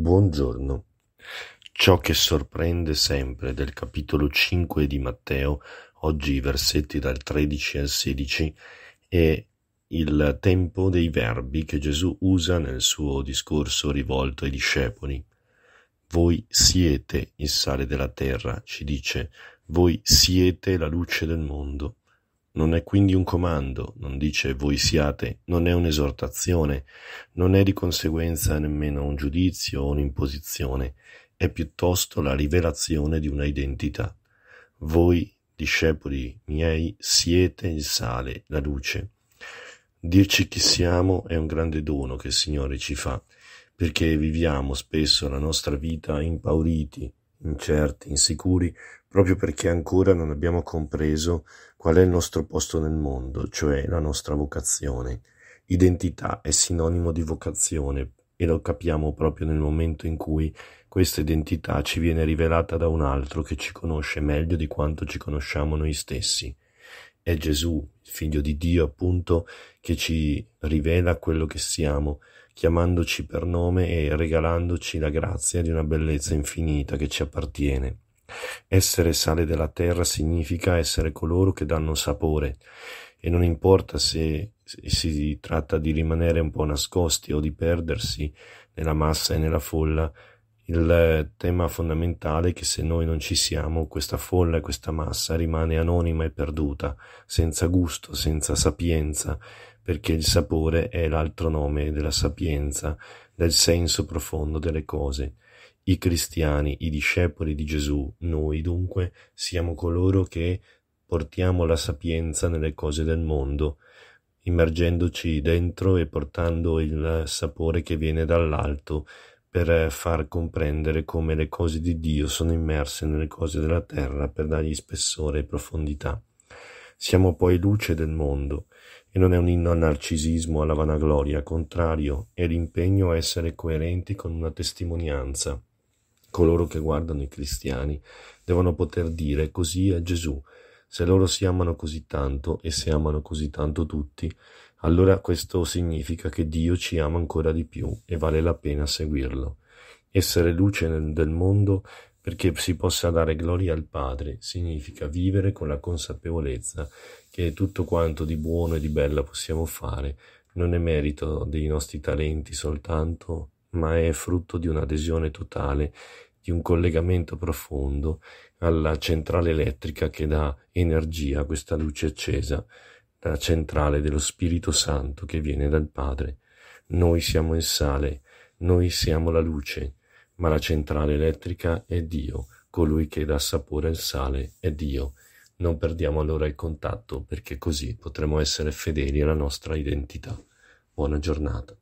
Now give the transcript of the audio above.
Buongiorno. Ciò che sorprende sempre del capitolo 5 di Matteo, oggi i versetti dal 13 al 16, è il tempo dei verbi che Gesù usa nel suo discorso rivolto ai discepoli. Voi siete il sale della terra, ci dice, voi siete la luce del mondo. Non è quindi un comando, non dice voi siate, non è un'esortazione, non è di conseguenza nemmeno un giudizio o un'imposizione, è piuttosto la rivelazione di una identità. Voi, discepoli miei, siete il sale, la luce. Dirci chi siamo è un grande dono che il Signore ci fa, perché viviamo spesso la nostra vita impauriti incerti, insicuri, proprio perché ancora non abbiamo compreso qual è il nostro posto nel mondo, cioè la nostra vocazione. Identità è sinonimo di vocazione e lo capiamo proprio nel momento in cui questa identità ci viene rivelata da un altro che ci conosce meglio di quanto ci conosciamo noi stessi. È Gesù, il Figlio di Dio, appunto, che ci rivela quello che siamo, chiamandoci per nome e regalandoci la grazia di una bellezza infinita che ci appartiene. Essere sale della terra significa essere coloro che danno sapore, e non importa se si tratta di rimanere un po' nascosti o di perdersi nella massa e nella folla, il tema fondamentale è che se noi non ci siamo, questa folla questa massa rimane anonima e perduta, senza gusto, senza sapienza, perché il sapore è l'altro nome della sapienza, del senso profondo delle cose. I cristiani, i discepoli di Gesù, noi dunque siamo coloro che portiamo la sapienza nelle cose del mondo, immergendoci dentro e portando il sapore che viene dall'alto, per eh, far comprendere come le cose di Dio sono immerse nelle cose della terra per dargli spessore e profondità. Siamo poi luce del mondo, e non è un inno al narcisismo, alla vanagloria, al contrario, è l'impegno a essere coerenti con una testimonianza. Coloro che guardano i cristiani devono poter dire così è Gesù, se loro si amano così tanto e se amano così tanto tutti, allora questo significa che Dio ci ama ancora di più e vale la pena seguirlo. Essere luce del mondo perché si possa dare gloria al Padre significa vivere con la consapevolezza che tutto quanto di buono e di bella possiamo fare non è merito dei nostri talenti soltanto, ma è frutto di un'adesione totale di un collegamento profondo alla centrale elettrica che dà energia a questa luce accesa, la centrale dello Spirito Santo che viene dal Padre. Noi siamo il sale, noi siamo la luce, ma la centrale elettrica è Dio, colui che dà sapore al sale è Dio. Non perdiamo allora il contatto perché così potremo essere fedeli alla nostra identità. Buona giornata.